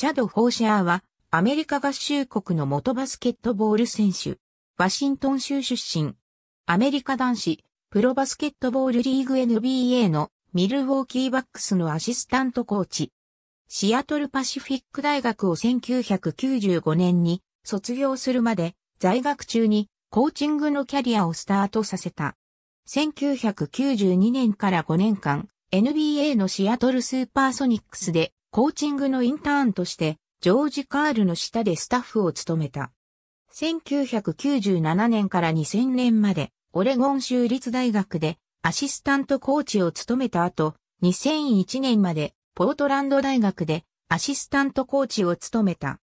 チャド・フォーシャーは、アメリカ合衆国の元バスケットボール選手。ワシントン州出身。アメリカ男子、プロバスケットボールリーグ NBA のミルウォーキーバックスのアシスタントコーチ。シアトルパシフィック大学を1995年に卒業するまで、在学中にコーチングのキャリアをスタートさせた。1992年から5年間、NBA のシアトルスーパーソニックスでコーチングのインターンとして、ジョージ・カールの下でスタッフを務めた。1997年から2000年まで、オレゴン州立大学でアシスタントコーチを務めた後、2001年までポートランド大学でアシスタントコーチを務めた。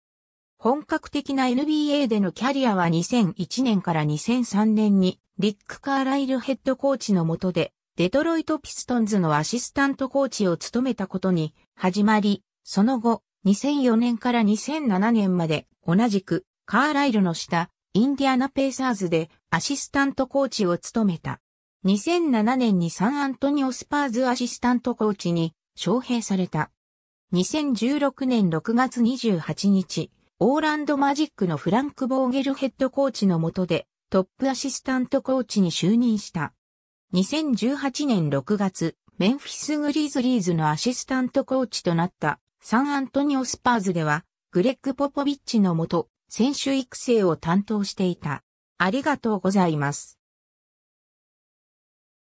本格的な NBA でのキャリアは2001年から2003年にリック・カーライルヘッドコーチの下でデトロイト・ピストンズのアシスタントコーチを務めたことに始まり、その後、2004年から2007年まで同じくカーライルの下、インディアナ・ペイサーズでアシスタントコーチを務めた。2007年にサンアントニオ・スパーズアシスタントコーチに招聘された。2016年6月28日、オーランドマジックのフランク・ボーゲルヘッドコーチの下でトップアシスタントコーチに就任した。2018年6月、メンフィス・グリーズリーズのアシスタントコーチとなったサンアントニオ・スパーズでは、グレッグ・ポポビッチのもと、選手育成を担当していた。ありがとうございます。